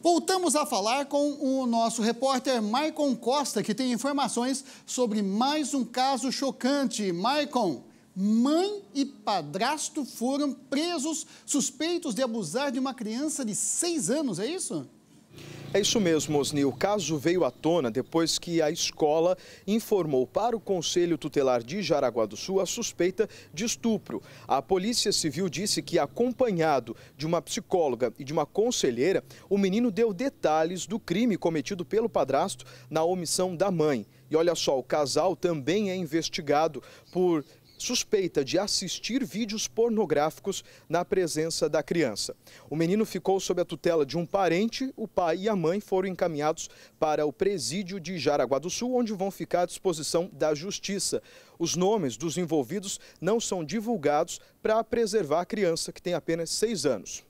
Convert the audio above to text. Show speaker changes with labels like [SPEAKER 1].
[SPEAKER 1] Voltamos a falar com o nosso repórter Maicon Costa, que tem informações sobre mais um caso chocante. Maicon, mãe e padrasto foram presos suspeitos de abusar de uma criança de seis anos, é isso?
[SPEAKER 2] É isso mesmo, Osni. O caso veio à tona depois que a escola informou para o Conselho Tutelar de Jaraguá do Sul a suspeita de estupro. A Polícia Civil disse que, acompanhado de uma psicóloga e de uma conselheira, o menino deu detalhes do crime cometido pelo padrasto na omissão da mãe. E olha só, o casal também é investigado por suspeita de assistir vídeos pornográficos na presença da criança. O menino ficou sob a tutela de um parente, o pai e a mãe foram encaminhados para o presídio de Jaraguá do Sul, onde vão ficar à disposição da justiça. Os nomes dos envolvidos não são divulgados para preservar a criança, que tem apenas seis anos.